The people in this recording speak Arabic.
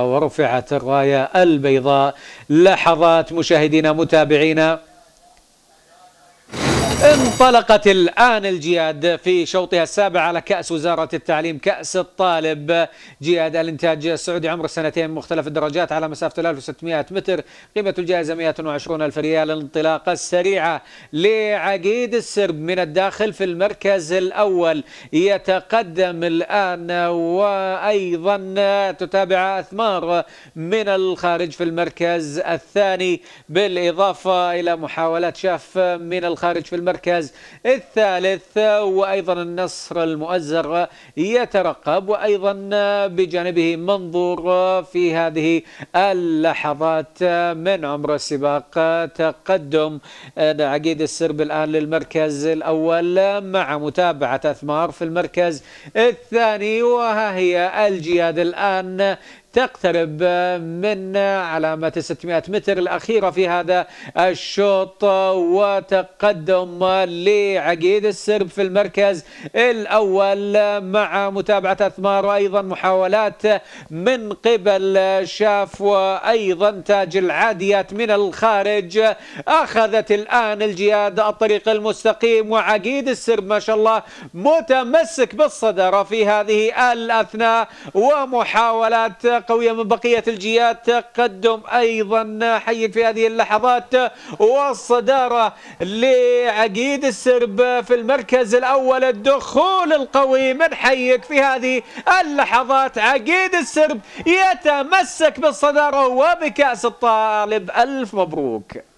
ورفعت الراية البيضاء لحظات مشاهدينا متابعينا انطلقت الآن الجياد في شوطها السابع على كأس وزارة التعليم كأس الطالب جياد الإنتاج السعودي عمر سنتين مختلف الدرجات على مسافة 1600 متر قيمة الجائزة 120 ألف ريال الانطلاقة السريعة لعقيد السرب من الداخل في المركز الأول يتقدم الآن وأيضا تتابع أثمار من الخارج في المركز الثاني بالإضافة إلى محاولات شاف من الخارج في المركز المركز الثالث وأيضا النصر المؤزر يترقب وأيضا بجانبه منظور في هذه اللحظات من عمر السباق تقدم عقيد السرب الآن للمركز الأول مع متابعة أثمار في المركز الثاني وها هي الجياد الآن تقترب من علامة 600 متر الأخيرة في هذا الشوط وتقدم لعقيد السرب في المركز الأول مع متابعة أثمار أيضا محاولات من قبل شاف وأيضا تاج العاديات من الخارج أخذت الآن الجياد الطريق المستقيم وعقيد السرب ما شاء الله متمسك بالصدارة في هذه الأثناء ومحاولات قوية من بقية الجيات تقدم أيضا حي في هذه اللحظات والصدارة لعقيد السرب في المركز الأول الدخول القوي من حيك في هذه اللحظات عقيد السرب يتمسك بالصدارة وبكأس الطالب ألف مبروك